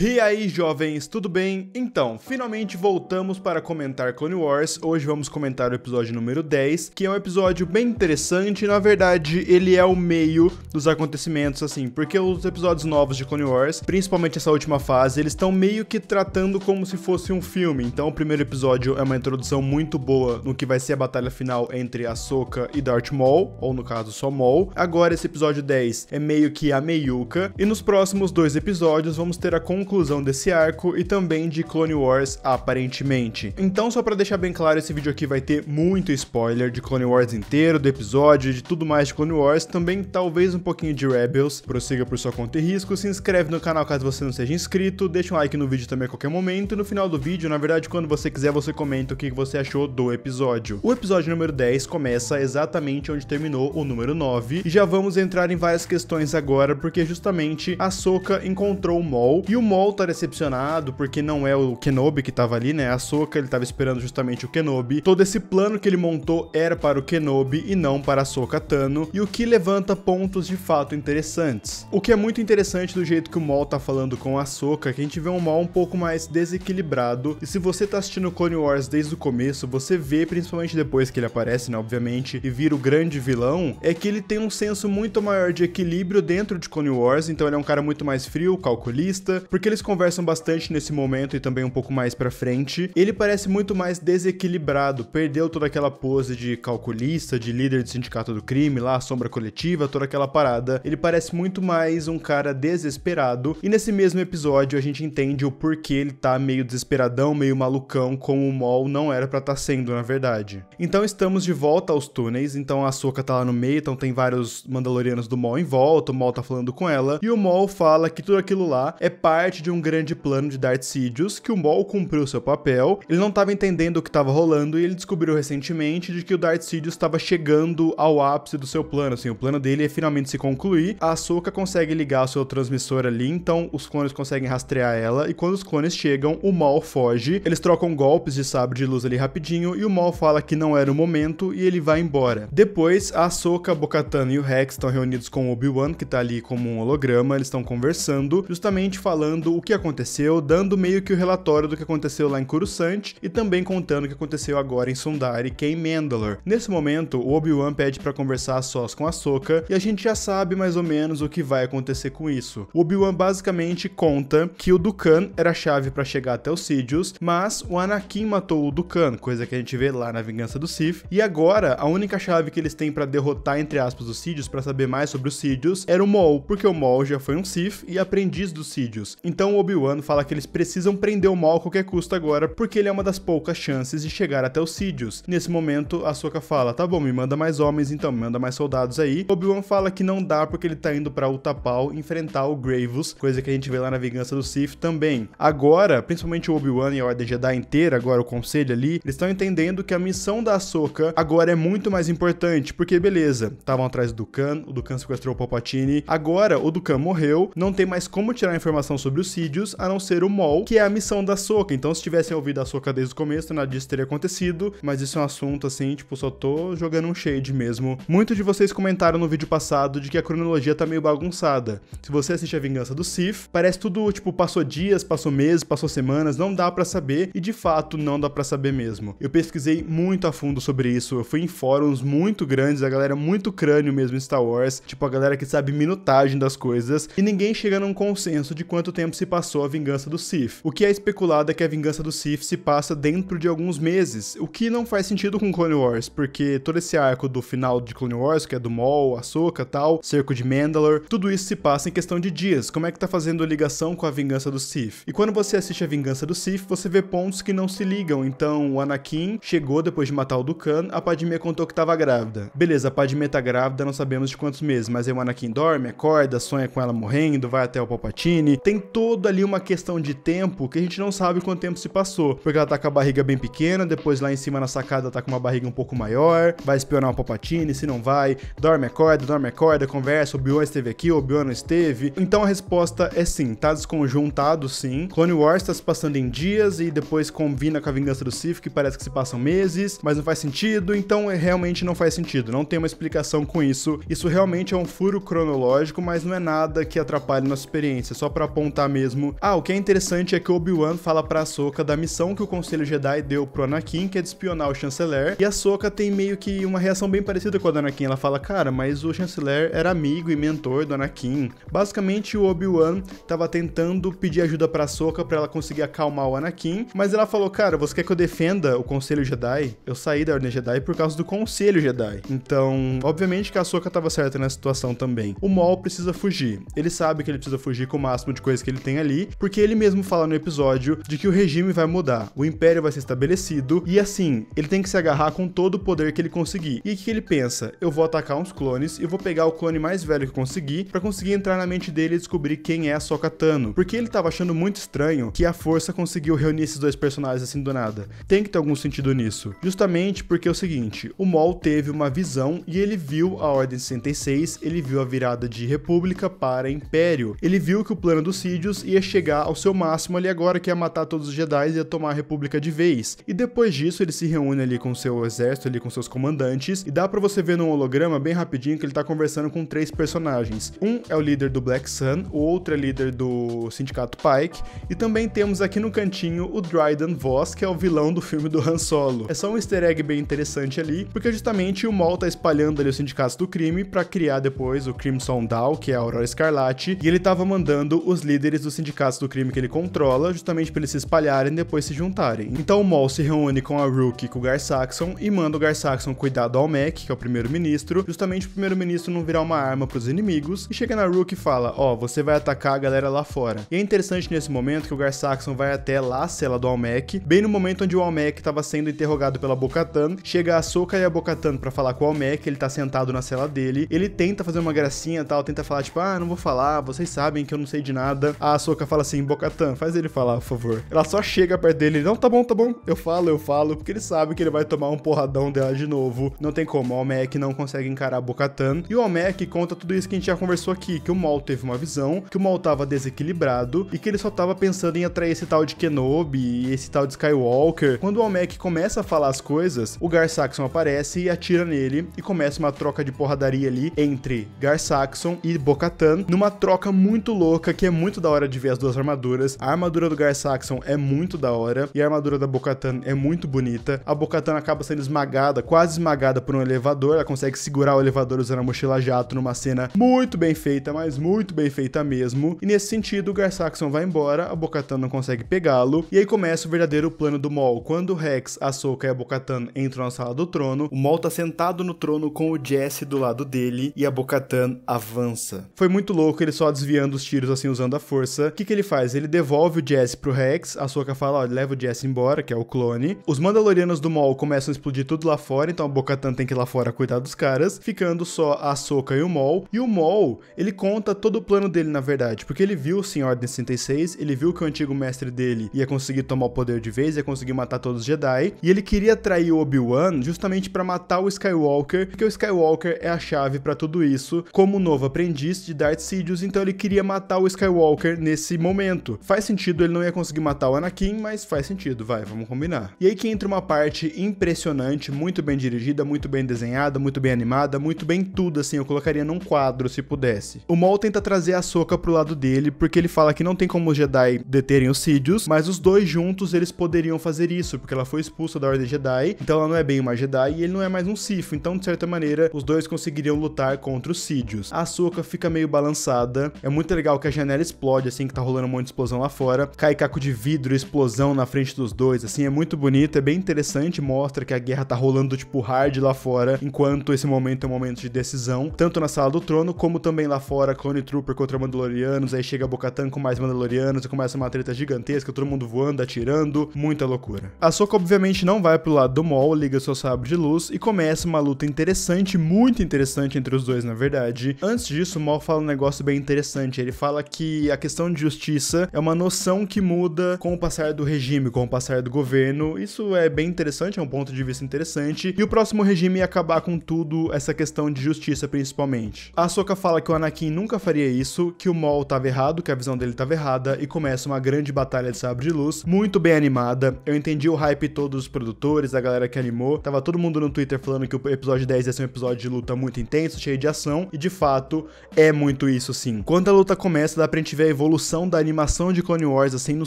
E aí, jovens, tudo bem? Então, finalmente voltamos para comentar Clone Wars. Hoje vamos comentar o episódio número 10, que é um episódio bem interessante. Na verdade, ele é o meio dos acontecimentos, assim, porque os episódios novos de Clone Wars, principalmente essa última fase, eles estão meio que tratando como se fosse um filme. Então, o primeiro episódio é uma introdução muito boa no que vai ser a batalha final entre Ahsoka e Darth Maul, ou no caso, só Maul. Agora, esse episódio 10 é meio que a meiuca. E nos próximos dois episódios, vamos ter a conclusão conclusão desse arco e também de Clone Wars aparentemente. Então só para deixar bem claro, esse vídeo aqui vai ter muito spoiler de Clone Wars inteiro, do episódio, de tudo mais de Clone Wars, também talvez um pouquinho de Rebels. Prossiga por sua conta e risco, se inscreve no canal caso você não seja inscrito, deixa um like no vídeo também a qualquer momento e no final do vídeo, na verdade, quando você quiser, você comenta o que você achou do episódio. O episódio número 10 começa exatamente onde terminou o número 9 e já vamos entrar em várias questões agora, porque justamente a Soka encontrou o Maul e o Maul Mol tá decepcionado porque não é o Kenobi que tava ali, né? A Soka ele tava esperando justamente o Kenobi. Todo esse plano que ele montou era para o Kenobi e não para a Soka Tano, e o que levanta pontos de fato interessantes. O que é muito interessante do jeito que o Maul tá falando com a é que a gente vê um Maul um pouco mais desequilibrado. E se você tá assistindo Clone Wars desde o começo, você vê, principalmente depois que ele aparece, né, obviamente, e vira o grande vilão, é que ele tem um senso muito maior de equilíbrio dentro de Clone Wars, então ele é um cara muito mais frio, calculista, porque eles conversam bastante nesse momento e também um pouco mais pra frente. Ele parece muito mais desequilibrado, perdeu toda aquela pose de calculista, de líder de sindicato do crime, lá, sombra coletiva, toda aquela parada. Ele parece muito mais um cara desesperado. E nesse mesmo episódio a gente entende o porquê ele tá meio desesperadão, meio malucão, como o Mol não era para estar tá sendo, na verdade. Então estamos de volta aos túneis, então a Soca tá lá no meio, então tem vários Mandalorianos do Mol em volta, o Mol tá falando com ela, e o Mol fala que tudo aquilo lá é parte parte de um grande plano de Darth Sidious, que o Maul cumpriu seu papel, ele não estava entendendo o que estava rolando e ele descobriu recentemente de que o Darth Sidious estava chegando ao ápice do seu plano, assim, o plano dele é finalmente se concluir, a Ahsoka consegue ligar o seu transmissor ali, então os clones conseguem rastrear ela, e quando os clones chegam, o Maul foge, eles trocam golpes de sabre de luz ali rapidinho, e o Maul fala que não era o momento, e ele vai embora. Depois, a Ahsoka, Bocatan e o Rex estão reunidos com o Obi-Wan, que tá ali como um holograma, eles estão conversando, justamente falando contando o que aconteceu, dando meio que o relatório do que aconteceu lá em Coruscant e também contando o que aconteceu agora em Sundari, que é em Mandalore. Nesse momento, o Obi-Wan pede para conversar sós com a Soka e a gente já sabe mais ou menos o que vai acontecer com isso. O Obi-Wan basicamente conta que o Dukan era a chave para chegar até os Sidious, mas o Anakin matou o Dukan, coisa que a gente vê lá na Vingança do Sith, e agora a única chave que eles têm para derrotar entre aspas os Sidious para saber mais sobre os Sidious era o Maul, porque o Maul já foi um Sith e aprendiz dos Sidious. Então Obi-Wan fala que eles precisam prender o Maul a qualquer custo agora, porque ele é uma das poucas chances de chegar até os Sidious. Nesse momento, a Soka fala, tá bom, me manda mais homens então, me manda mais soldados aí. Obi-Wan fala que não dá porque ele tá indo pra Utapau enfrentar o Gravus, coisa que a gente vê lá na Vingança do Sith também. Agora, principalmente o Obi-Wan e a Ordem Jedi inteira, agora o Conselho ali, eles estão entendendo que a missão da Soka agora é muito mais importante, porque beleza, estavam atrás do Dukan, o Dukan sequestrou o Palpatine, agora o Dukan morreu, não tem mais como tirar informação sobre sobre os Sidious, a não ser o Maul, que é a missão da Soca. Então, se tivessem ouvido a Soca desde o começo, nada disso teria acontecido, mas isso é um assunto assim, tipo, só tô jogando um shade mesmo. Muitos de vocês comentaram no vídeo passado de que a cronologia tá meio bagunçada. Se você assiste A Vingança do Sif, parece tudo, tipo, passou dias, passou meses, passou semanas, não dá para saber e de fato não dá para saber mesmo. Eu pesquisei muito a fundo sobre isso, eu fui em fóruns muito grandes, a galera muito crânio mesmo em Star Wars, tipo a galera que sabe minutagem das coisas, e ninguém chega num consenso de quanto tempo tempo se passou a vingança do Sith. O que é especulado é que a vingança do Sith se passa dentro de alguns meses, o que não faz sentido com Clone Wars, porque todo esse arco do final de Clone Wars, que é do Maul, Ahsoka tal, Cerco de Mandalore, tudo isso se passa em questão de dias. Como é que tá fazendo ligação com a vingança do Sith? E quando você assiste a vingança do Sith, você vê pontos que não se ligam. Então, o Anakin chegou depois de matar o Dukan, a Padmé contou que tava grávida. Beleza, a Padmé tá grávida, não sabemos de quantos meses, mas aí o Anakin dorme, acorda, sonha com ela morrendo, vai até o Palpatine. Tem todo toda ali uma questão de tempo que a gente não sabe quanto tempo se passou. Porque ela tá com a barriga bem pequena, depois lá em cima na sacada tá com uma barriga um pouco maior, vai espionar o Papatine, se não vai, dorme, acorda, dorme, acorda, conversa, o Obi-Wan esteve aqui, o Obi-Wan não esteve. Então a resposta é sim, tá desconjuntado sim. Clone Wars tá se passando em dias e depois combina com a Vingança do Sith, que parece que se passam meses, mas não faz sentido, então é, realmente não faz sentido, não tem uma explicação com isso. Isso realmente é um furo cronológico, mas não é nada que atrapalhe nossa experiência, só para apontar mesmo. Ah, o que é interessante é que Obi-Wan fala pra Ahsoka da missão que o Conselho Jedi deu pro Anakin, que é de espionar o chanceler, e a Ahsoka tem meio que uma reação bem parecida com a do Anakin. Ela fala, cara, mas o chanceler era amigo e mentor do Anakin. Basicamente, o Obi-Wan tava tentando pedir ajuda pra Ahsoka pra ela conseguir acalmar o Anakin, mas ela falou, cara, você quer que eu defenda o Conselho Jedi? Eu saí da Ordem Jedi por causa do Conselho Jedi. Então, obviamente que a Ahsoka tava certa nessa situação também. O Maul precisa fugir. Ele sabe que ele precisa fugir com o máximo de coisa que que ele tem ali, porque ele mesmo fala no episódio de que o regime vai mudar, o império vai ser estabelecido e assim, ele tem que se agarrar com todo o poder que ele conseguir. E o que ele pensa? Eu vou atacar uns clones e vou pegar o clone mais velho que eu conseguir para conseguir entrar na mente dele e descobrir quem é a Sokatano. porque ele tava achando muito estranho que a força conseguiu reunir esses dois personagens assim do nada. Tem que ter algum sentido nisso. Justamente porque é o seguinte, o Maul teve uma visão e ele viu a Ordem 66, ele viu a virada de República para Império. Ele viu que o plano do Cid vídeos ia chegar ao seu máximo ali agora, que ia matar todos os Jedi e ia tomar a República de vez. E depois disso, ele se reúne ali com seu exército, ali com seus comandantes, e dá para você ver num holograma bem rapidinho que ele tá conversando com três personagens. Um é o líder do Black Sun, o outro é líder do Sindicato Pike, e também temos aqui no cantinho o Dryden Voss, que é o vilão do filme do Han Solo. É só um easter egg bem interessante ali, porque justamente o Maul tá espalhando ali os sindicatos do crime para criar depois o Crimson Dawn, que é a Aurora Escarlate, e ele tava mandando os líderes líderes dos sindicatos do crime que ele controla, justamente para eles se espalharem e depois se juntarem. Então o Mol se reúne com a Rook e com o Gar Saxon e manda o Gar Saxon cuidar do Almec, que é o primeiro-ministro, justamente o primeiro-ministro não virar uma arma para os inimigos, e chega na Rook e fala: "Ó, oh, você vai atacar a galera lá fora". E é interessante nesse momento que o Gar Saxon vai até lá a cela do Almec, bem no momento onde o Almec estava sendo interrogado pela Bocatan, chega a Soka e a Bocatan para falar com o Almec, ele tá sentado na cela dele, ele tenta fazer uma gracinha, tal, tenta falar tipo: "Ah, não vou falar, vocês sabem que eu não sei de nada". A Soca fala assim, Bocatan, faz ele falar, por favor. Ela só chega perto dele, não, tá bom, tá bom, eu falo, eu falo, porque ele sabe que ele vai tomar um porradão dela de novo. Não tem como, o Almec não consegue encarar Bocatan. E o Almec conta tudo isso que a gente já conversou aqui, que o Maul teve uma visão, que o Maul tava desequilibrado e que ele só tava pensando em atrair esse tal de Kenobi e esse tal de Skywalker. Quando o Almec começa a falar as coisas, o Gar Saxon aparece e atira nele e começa uma troca de porradaria ali entre Gar Saxon e Bocatan, numa troca muito louca que é muito da da hora de ver as duas armaduras. A armadura do Gar Saxon é muito da hora e a armadura da Bocatan é muito bonita. A Bocatan acaba sendo esmagada, quase esmagada por um elevador. Ela consegue segurar o elevador usando a mochila jato numa cena muito bem feita, mas muito bem feita mesmo. E nesse sentido, o Gar Saxon vai embora, a Bocatan não consegue pegá-lo e aí começa o verdadeiro plano do Mol. Quando Rex, a Ahsoka e a Bocatan entram na sala do trono, o Mol tá sentado no trono com o Jesse do lado dele e a Bocatan avança. Foi muito louco ele só desviando os tiros assim usando a força força. O que, que ele faz? Ele devolve o Jesse pro Rex, a Soca fala, ó, leva o Jesse embora, que é o clone. Os Mandalorianos do Maul começam a explodir tudo lá fora, então a Tan tem que ir lá fora cuidar dos caras, ficando só a Soca e o Maul. E o Maul, ele conta todo o plano dele, na verdade, porque ele viu o Senhor de 66, ele viu que o antigo mestre dele ia conseguir tomar o poder de vez, ia conseguir matar todos os Jedi, e ele queria trair o Obi-Wan justamente para matar o Skywalker, porque o Skywalker é a chave para tudo isso, como novo aprendiz de Darth Sidious, então ele queria matar o Skywalker Skywalker nesse momento. Faz sentido, ele não ia conseguir matar o Anakin, mas faz sentido, vai, vamos combinar. E aí que entra uma parte impressionante, muito bem dirigida, muito bem desenhada, muito bem animada, muito bem tudo, assim, eu colocaria num quadro se pudesse. O Maul tenta trazer a Soka pro lado dele, porque ele fala que não tem como os Jedi deterem os Sidious, mas os dois juntos eles poderiam fazer isso, porque ela foi expulsa da Ordem Jedi, então ela não é bem uma Jedi e ele não é mais um Sith, então de certa maneira os dois conseguiriam lutar contra os Sidious. A Soka fica meio balançada, é muito legal que a janela explode explode, assim, que tá rolando um monte de explosão lá fora. Cai caco de vidro, explosão na frente dos dois, assim, é muito bonito, é bem interessante, mostra que a guerra tá rolando, tipo, hard lá fora, enquanto esse momento é um momento de decisão, tanto na Sala do Trono, como também lá fora, Clone Trooper contra Mandalorianos, aí chega Bocatan com mais Mandalorianos e começa uma treta gigantesca, todo mundo voando, atirando, muita loucura. A Soca, obviamente, não vai pro lado do Maul, liga seu sabre de luz e começa uma luta interessante, muito interessante entre os dois, na verdade. Antes disso, o Maul fala um negócio bem interessante, ele fala que a questão questão de justiça é uma noção que muda com o passar do regime, com o passar do governo. Isso é bem interessante, é um ponto de vista interessante. E o próximo regime ia acabar com tudo essa questão de justiça, principalmente. A Soka fala que o Anakin nunca faria isso, que o Maul estava errado, que a visão dele estava errada, e começa uma grande batalha de sabre de luz, muito bem animada. Eu entendi o hype todos os produtores, a galera que animou. Tava todo mundo no Twitter falando que o episódio 10 ia ser um episódio de luta muito intenso, cheio de ação, e de fato é muito isso sim. Quando a luta começa, dá pra gente ver evolução da animação de Clone Wars, assim, no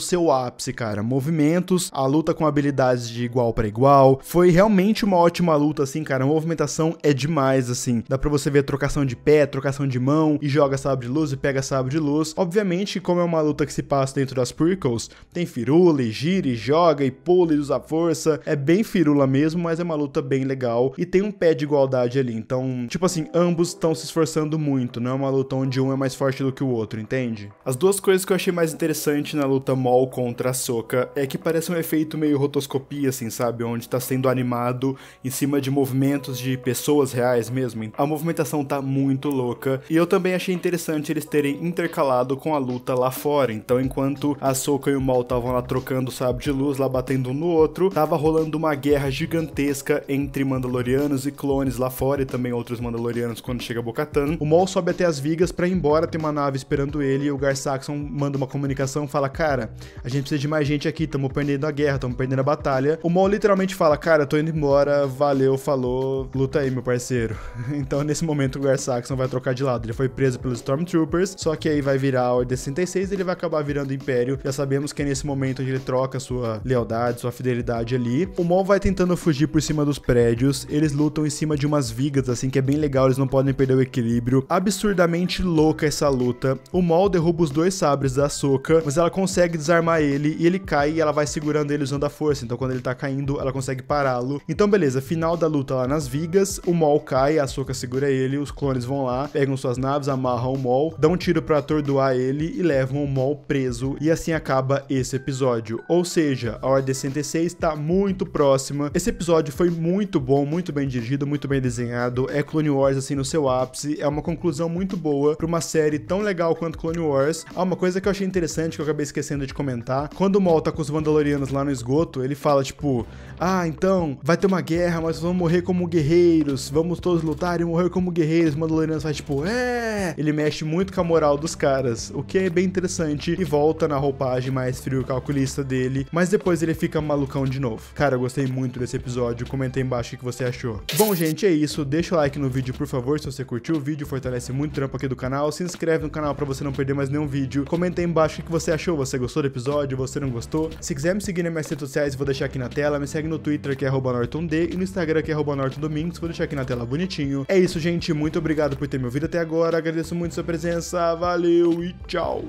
seu ápice, cara. Movimentos, a luta com habilidades de igual para igual. Foi realmente uma ótima luta, assim, cara. A movimentação é demais, assim. Dá pra você ver trocação de pé, trocação de mão, e joga sabre de luz e pega sabre de luz. Obviamente, como é uma luta que se passa dentro das prequels, tem firula, e gira, e joga, e pula, e usa força. É bem firula mesmo, mas é uma luta bem legal. E tem um pé de igualdade ali. Então, tipo assim, ambos estão se esforçando muito. Não é uma luta onde um é mais forte do que o outro, entende? As as duas coisas que eu achei mais interessante na luta Mol contra a Soca é que parece um efeito meio rotoscopia, assim, sabe? Onde tá sendo animado em cima de movimentos de pessoas reais mesmo. A movimentação tá muito louca. E eu também achei interessante eles terem intercalado com a luta lá fora. Então, enquanto a Soca e o Mol estavam lá trocando sabre de luz, lá batendo um no outro, tava rolando uma guerra gigantesca entre Mandalorianos e clones lá fora e também outros Mandalorianos quando chega a Bocatan. O Mol sobe até as vigas para ir embora, tem uma nave esperando ele e o Garcia Saxon manda uma comunicação, fala, cara, a gente precisa de mais gente aqui, tamo perdendo a guerra, tamo perdendo a batalha. O Maul literalmente fala, cara, tô indo embora, valeu, falou, luta aí, meu parceiro. então, nesse momento, o Gar Saxon vai trocar de lado. Ele foi preso pelos Stormtroopers, só que aí vai virar a Ordem 66 e ele vai acabar virando Império. Já sabemos que é nesse momento onde ele troca sua lealdade, sua fidelidade ali. O Maul vai tentando fugir por cima dos prédios, eles lutam em cima de umas vigas, assim, que é bem legal, eles não podem perder o equilíbrio. Absurdamente louca essa luta. O Maul derruba os dois sabres da Soca, mas ela consegue desarmar ele e ele cai e ela vai segurando ele usando a força. Então quando ele tá caindo, ela consegue pará-lo. Então beleza, final da luta lá nas vigas, o Maul cai, a Soca segura ele, os clones vão lá, pegam suas naves, amarram o Maul, dão um tiro para atordoar ele e levam o Maul preso e assim acaba esse episódio. Ou seja, a Ordem 66 tá muito próxima. Esse episódio foi muito bom, muito bem dirigido, muito bem desenhado. É Clone Wars assim no seu ápice, é uma conclusão muito boa para uma série tão legal quanto Clone Wars ah, uma coisa que eu achei interessante que eu acabei esquecendo de comentar. Quando o Maul tá com os Mandalorianos lá no esgoto, ele fala tipo: "Ah, então vai ter uma guerra, mas vamos morrer como guerreiros, vamos todos lutar e morrer como guerreiros". O Mandalorianos faz tipo: "É". Ele mexe muito com a moral dos caras, o que é bem interessante e volta na roupagem mais frio calculista dele, mas depois ele fica malucão de novo. Cara, eu gostei muito desse episódio, comenta aí embaixo o que você achou. Bom, gente, é isso. Deixa o like no vídeo, por favor, se você curtiu o vídeo, fortalece muito o trampo aqui do canal. Se inscreve no canal para você não perder mais nenhum vídeo. Comenta aí embaixo o que você achou, você gostou do episódio, você não gostou. Se quiser me seguir nas minhas redes sociais, vou deixar aqui na tela. Me segue no Twitter, que é NortonD, e no Instagram, que é NortonDomingos. Vou deixar aqui na tela bonitinho. É isso, gente. Muito obrigado por ter me ouvido até agora. Agradeço muito sua presença. Valeu e tchau!